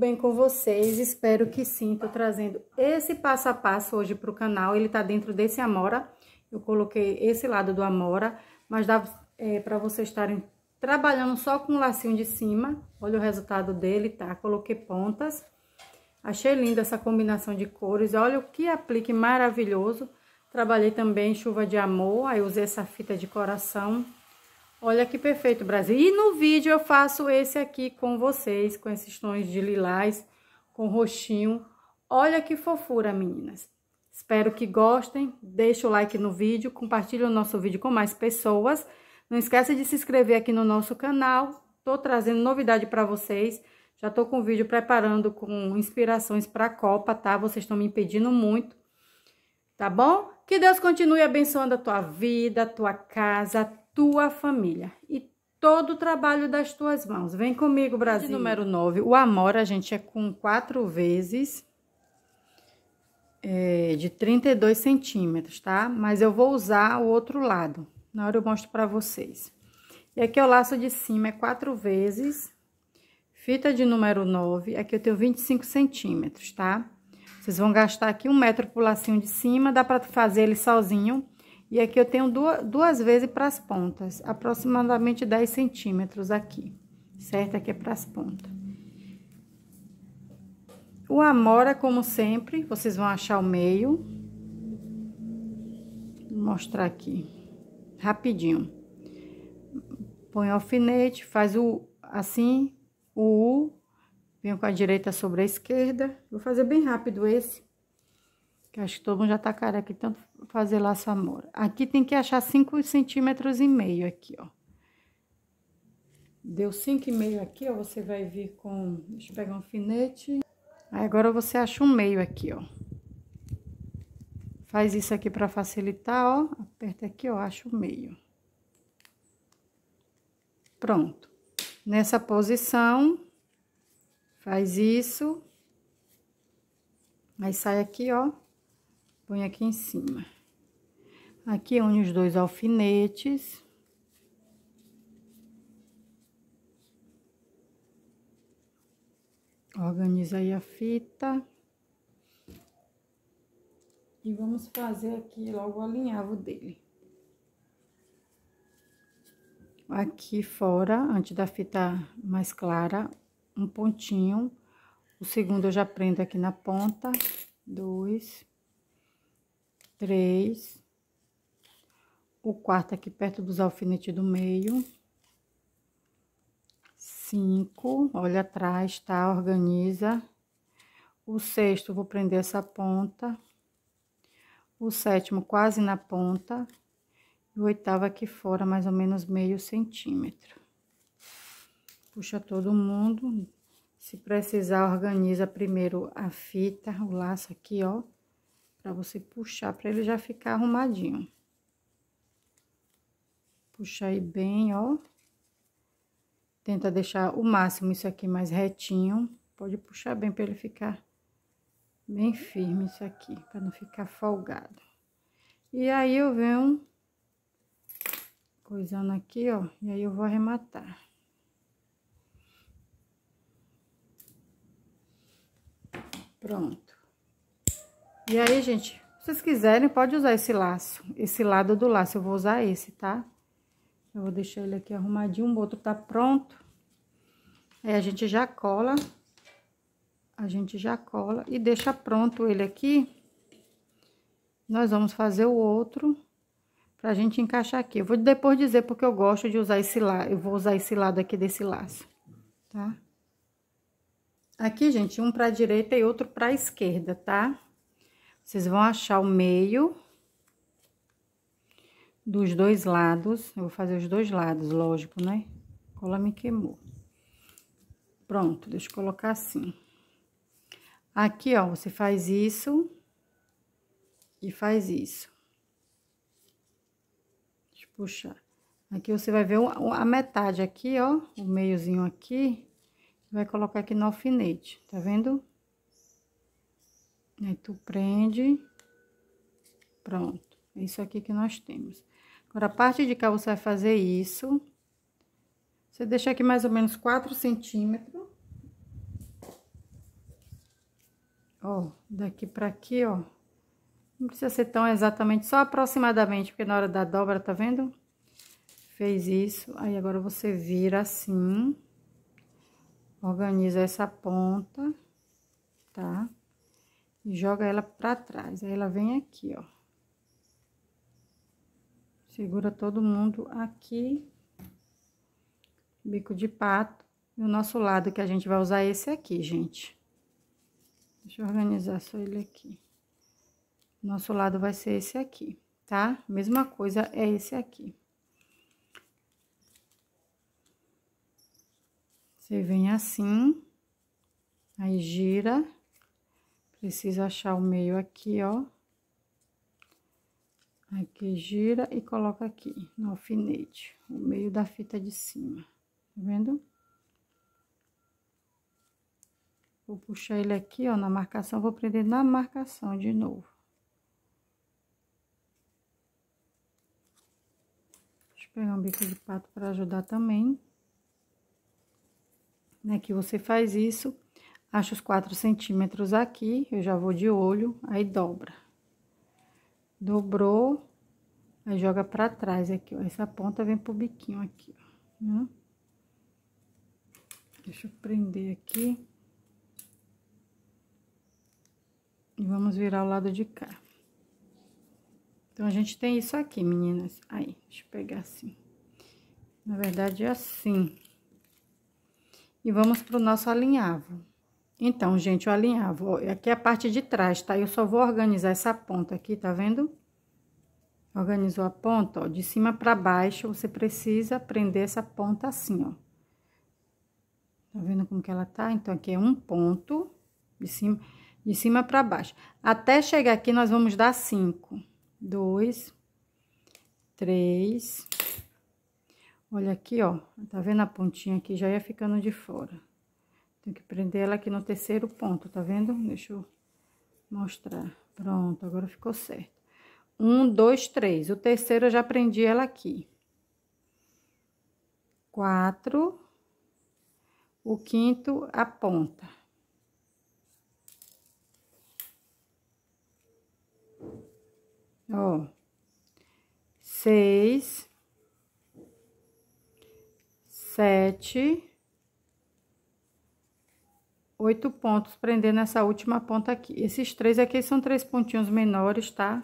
bem com vocês? Espero que sim. Tô trazendo esse passo a passo hoje pro canal. Ele tá dentro desse Amora. Eu coloquei esse lado do Amora, mas dá é, para vocês estarem trabalhando só com o lacinho de cima. Olha o resultado dele, tá? Coloquei pontas. Achei linda essa combinação de cores. Olha o que aplique maravilhoso. Trabalhei também chuva de amor, aí usei essa fita de coração. Olha que perfeito, Brasil. E no vídeo eu faço esse aqui com vocês, com esses tons de lilás, com roxinho. Olha que fofura, meninas. Espero que gostem. Deixa o like no vídeo, compartilha o nosso vídeo com mais pessoas. Não esqueça de se inscrever aqui no nosso canal. Tô trazendo novidade para vocês. Já tô com o vídeo preparando com inspirações para a Copa, tá? Vocês estão me impedindo muito. Tá bom? Que Deus continue abençoando a tua vida, a tua casa, tua família e todo o trabalho das tuas mãos. Vem comigo, Brasil. De número 9, o amor, a gente é com quatro vezes é, de 32 centímetros, tá? Mas eu vou usar o outro lado. Na hora eu mostro pra vocês. E aqui o laço de cima é quatro vezes, fita de número 9, aqui eu tenho 25 centímetros, tá? Vocês vão gastar aqui um metro o lacinho de cima, dá pra fazer ele sozinho. E aqui eu tenho duas, duas vezes para as pontas, aproximadamente 10 centímetros aqui, certo? Aqui é para as pontas. O amora, como sempre, vocês vão achar o meio. Vou mostrar aqui, rapidinho. Põe o alfinete, faz o assim, o U, venho com a direita sobre a esquerda. Vou fazer bem rápido esse. Que acho que todo mundo já tá careca, tanto fazer laço amor. Aqui tem que achar 5 centímetros e meio aqui, ó. Deu 5,5 aqui, ó, você vai vir com... Deixa eu pegar um alfinete. Aí agora você acha um meio aqui, ó. Faz isso aqui pra facilitar, ó. Aperta aqui, ó, acha o meio. Pronto. Nessa posição, faz isso. Aí sai aqui, ó. Põe aqui em cima. Aqui é une os dois alfinetes. Organiza aí a fita. E vamos fazer aqui logo o alinhavo dele. Aqui fora, antes da fita mais clara, um pontinho. O segundo eu já prendo aqui na ponta. Dois três, o quarto aqui perto dos alfinetes do meio, cinco, olha atrás, tá? Organiza. O sexto, vou prender essa ponta. O sétimo, quase na ponta. E o oitavo aqui fora, mais ou menos meio centímetro. Puxa todo mundo. Se precisar, organiza primeiro a fita, o laço aqui, ó. Pra você puxar, pra ele já ficar arrumadinho. Puxa aí bem, ó. Tenta deixar o máximo isso aqui mais retinho. Pode puxar bem pra ele ficar bem firme isso aqui, pra não ficar folgado. E aí, eu venho coisando aqui, ó, e aí eu vou arrematar. Pronto. E aí, gente, se vocês quiserem, pode usar esse laço, esse lado do laço, eu vou usar esse, tá? Eu vou deixar ele aqui arrumadinho, o outro tá pronto. Aí, a gente já cola, a gente já cola e deixa pronto ele aqui. Nós vamos fazer o outro pra gente encaixar aqui. Eu vou depois dizer porque eu gosto de usar esse lado, eu vou usar esse lado aqui desse laço, tá? Aqui, gente, um pra direita e outro pra esquerda, tá? Vocês vão achar o meio dos dois lados. Eu vou fazer os dois lados, lógico, né? Cola me queimou. Pronto, deixa eu colocar assim. Aqui, ó, você faz isso e faz isso. Deixa eu puxar. Aqui você vai ver a metade aqui, ó, o meiozinho aqui, vai colocar aqui no alfinete, tá vendo? Aí, tu prende. Pronto. É isso aqui que nós temos. Agora, a parte de cá, você vai fazer isso. Você deixa aqui mais ou menos 4 centímetros. Ó, daqui pra aqui, ó. Não precisa ser tão exatamente, só aproximadamente, porque na hora da dobra, tá vendo? Fez isso. Aí, agora, você vira assim. Organiza essa ponta, tá? Tá? E joga ela pra trás. Aí ela vem aqui, ó. Segura todo mundo aqui. Bico de pato. E o nosso lado que a gente vai usar é esse aqui, gente. Deixa eu organizar só ele aqui. Nosso lado vai ser esse aqui, tá? Mesma coisa é esse aqui. Você vem assim, aí gira Precisa achar o meio aqui, ó. Aqui gira e coloca aqui no alfinete, o meio da fita de cima, tá vendo? Vou puxar ele aqui, ó, na marcação, vou prender na marcação de novo. Deixa eu pegar um bico de pato para ajudar também. Né, que você faz isso Acho os 4 centímetros aqui, eu já vou de olho, aí dobra. Dobrou, aí joga pra trás aqui, ó. Essa ponta vem pro biquinho aqui, ó. Né? Deixa eu prender aqui. E vamos virar o lado de cá. Então, a gente tem isso aqui, meninas. Aí, deixa eu pegar assim. Na verdade, é assim. E vamos pro nosso alinhavo. Então, gente, eu alinhava. Aqui é a parte de trás, tá? Eu só vou organizar essa ponta aqui, tá vendo? Organizou a ponta, ó, de cima pra baixo, você precisa prender essa ponta assim, ó. Tá vendo como que ela tá? Então, aqui é um ponto, de cima, de cima pra baixo. Até chegar aqui, nós vamos dar cinco. Dois, três. Olha aqui, ó, tá vendo a pontinha aqui? Já ia ficando de fora. Tem que prender ela aqui no terceiro ponto, tá vendo? Deixa eu mostrar. Pronto, agora ficou certo. Um, dois, três. O terceiro eu já prendi ela aqui. Quatro. O quinto, a ponta. Ó. Seis. Sete oito pontos prendendo essa última ponta aqui. Esses três aqui são três pontinhos menores, tá?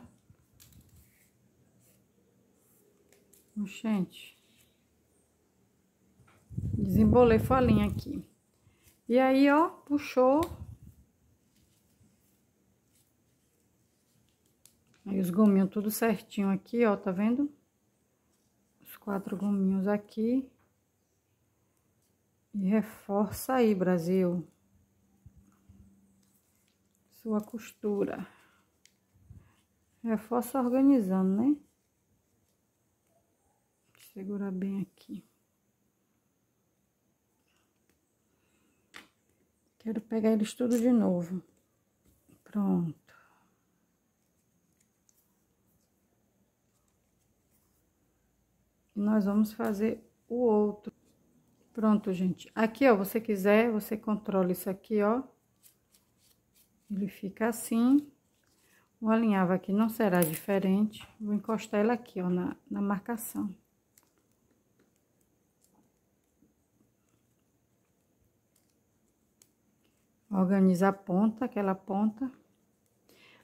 Gente, desembolei folhinha aqui. E aí, ó, puxou. Aí os gominhos tudo certinho aqui, ó, tá vendo? Os quatro gominhos aqui. E reforça aí, Brasil sua costura. Reforça é, organizando, né? Segurar bem aqui. Quero pegar eles tudo de novo. Pronto. nós vamos fazer o outro. Pronto, gente. Aqui, ó, você quiser, você controla isso aqui, ó. Ele fica assim. O alinhavo aqui não será diferente. Vou encostar ela aqui, ó, na, na marcação. Organiza a ponta, aquela ponta.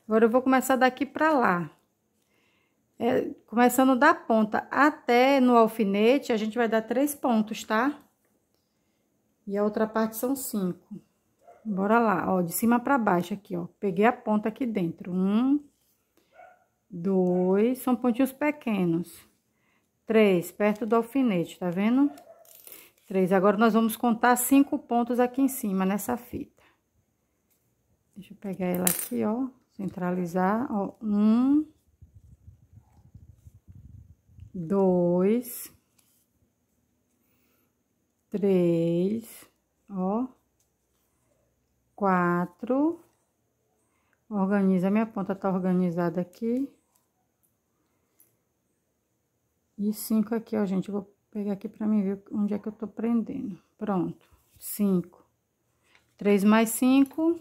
Agora, eu vou começar daqui pra lá. É, começando da ponta até no alfinete, a gente vai dar três pontos, tá? E a outra parte são cinco. Bora lá, ó, de cima pra baixo aqui, ó. Peguei a ponta aqui dentro. Um, dois, são pontinhos pequenos. Três, perto do alfinete, tá vendo? Três. Agora, nós vamos contar cinco pontos aqui em cima, nessa fita. Deixa eu pegar ela aqui, ó, centralizar, ó. Um, dois, três, ó quatro. Organiza, minha ponta tá organizada aqui. E cinco aqui, ó, gente. vou pegar aqui pra mim ver onde é que eu tô prendendo. Pronto, cinco. Três mais cinco.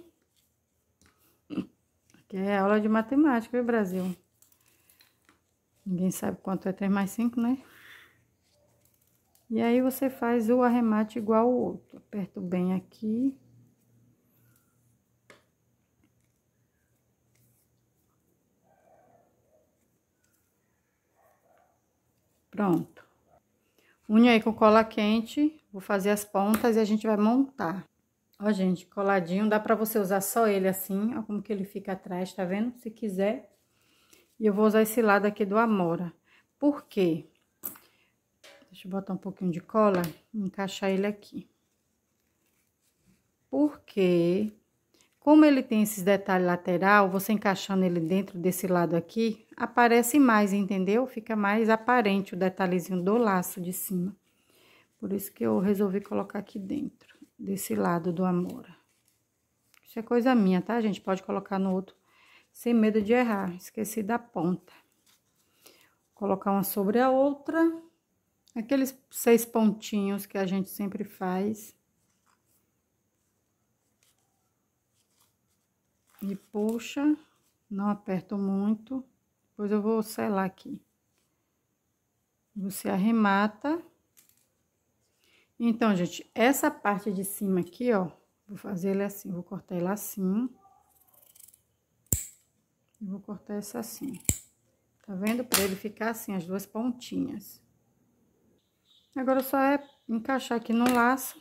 Aqui é aula de matemática, viu, Brasil? Ninguém sabe quanto é 3 mais 5, né? E aí, você faz o arremate igual ao outro. Aperto bem aqui. Pronto. Une aí com cola quente, vou fazer as pontas e a gente vai montar. Ó, gente, coladinho, dá pra você usar só ele assim, ó como que ele fica atrás, tá vendo? Se quiser. E eu vou usar esse lado aqui do Amora. Por quê? Deixa eu botar um pouquinho de cola e encaixar ele aqui. Porque, como ele tem esses detalhes lateral, você encaixando ele dentro desse lado aqui, aparece mais, entendeu? Fica mais aparente o detalhezinho do laço de cima. Por isso que eu resolvi colocar aqui dentro, desse lado do amora. Isso é coisa minha, tá, gente? Pode colocar no outro, sem medo de errar. Esqueci da ponta. Colocar uma sobre a outra. Aqueles seis pontinhos que a gente sempre faz. E puxa, não aperto muito. Depois eu vou selar aqui. Você arremata. Então, gente, essa parte de cima aqui, ó, vou fazer ele assim, vou cortar ele assim. E vou cortar essa assim. Tá vendo? Pra ele ficar assim, as duas pontinhas. Agora só é encaixar aqui no laço.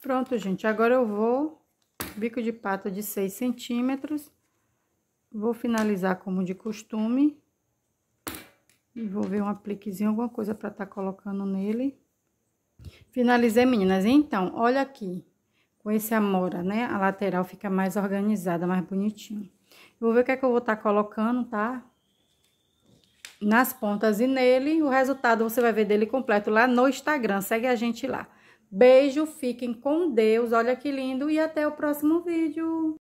Pronto, gente. Agora eu vou bico de pato de 6 centímetros. Vou finalizar como de costume. E vou ver um apliquezinho, alguma coisa para estar tá colocando nele. Finalizei, meninas. Então, olha aqui. Com esse amora, né? A lateral fica mais organizada, mais bonitinho. Vou ver o que é que eu vou estar tá colocando, tá? Nas pontas e nele. O resultado você vai ver dele completo lá no Instagram. Segue a gente lá. Beijo, fiquem com Deus. Olha que lindo e até o próximo vídeo.